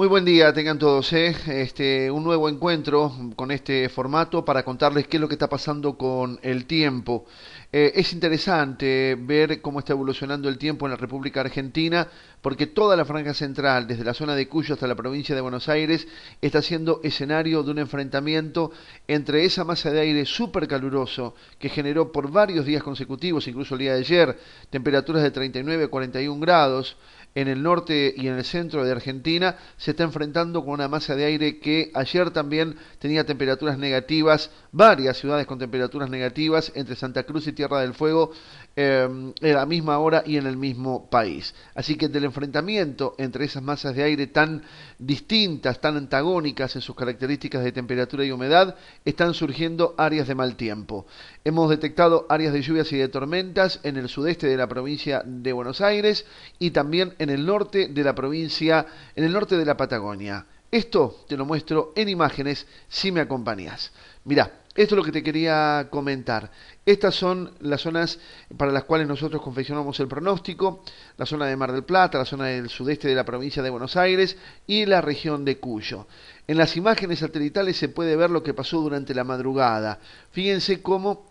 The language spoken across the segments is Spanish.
Muy buen día, tengan todos. ¿eh? Este, un nuevo encuentro con este formato para contarles qué es lo que está pasando con el tiempo. Eh, es interesante ver cómo está evolucionando el tiempo en la República Argentina, porque toda la franja central, desde la zona de Cuyo hasta la provincia de Buenos Aires, está siendo escenario de un enfrentamiento entre esa masa de aire súper caluroso que generó por varios días consecutivos, incluso el día de ayer, temperaturas de 39 41 grados en el norte y en el centro de Argentina, se está enfrentando con una masa de aire que ayer también tenía temperaturas negativas, varias ciudades con temperaturas negativas entre Santa Cruz y Tierra del Fuego em, en la misma hora y en el mismo país. Así que del enfrentamiento entre esas masas de aire tan distintas, tan antagónicas en sus características de temperatura y humedad, están surgiendo áreas de mal tiempo. Hemos detectado áreas de lluvias y de tormentas en el sudeste de la provincia de Buenos Aires y también en el norte de la provincia, en el norte de la Patagonia. Esto te lo muestro en imágenes si me acompañas. Mira, esto es lo que te quería comentar. Estas son las zonas para las cuales nosotros confeccionamos el pronóstico, la zona de Mar del Plata, la zona del sudeste de la provincia de Buenos Aires y la región de Cuyo. En las imágenes satelitales se puede ver lo que pasó durante la madrugada. Fíjense cómo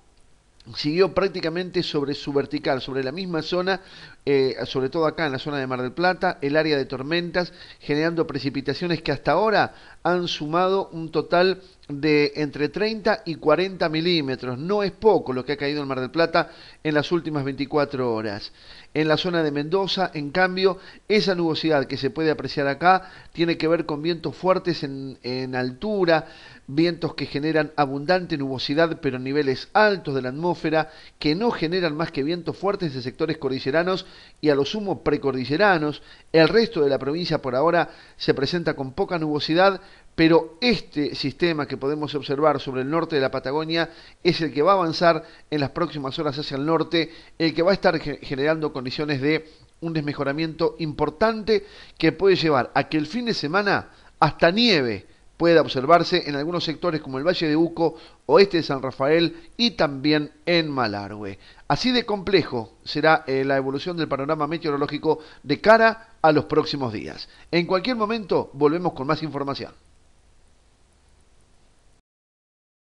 siguió prácticamente sobre su vertical, sobre la misma zona, eh, sobre todo acá en la zona de Mar del Plata, el área de tormentas, generando precipitaciones que hasta ahora han sumado un total de entre 30 y 40 milímetros. No es poco lo que ha caído en Mar del Plata en las últimas 24 horas. En la zona de Mendoza, en cambio, esa nubosidad que se puede apreciar acá tiene que ver con vientos fuertes en, en altura, vientos que generan abundante nubosidad pero en niveles altos de la atmósfera, que no generan más que vientos fuertes de sectores cordilleranos y a lo sumo precordilleranos. El resto de la provincia por ahora se presenta con poca nubosidad, pero este sistema que podemos observar sobre el norte de la Patagonia es el que va a avanzar en las próximas horas hacia el norte, el que va a estar generando condiciones de un desmejoramiento importante que puede llevar a que el fin de semana hasta nieve puede observarse en algunos sectores como el Valle de Uco, oeste de San Rafael y también en Malargüe. Así de complejo será eh, la evolución del panorama meteorológico de cara a los próximos días. En cualquier momento volvemos con más información.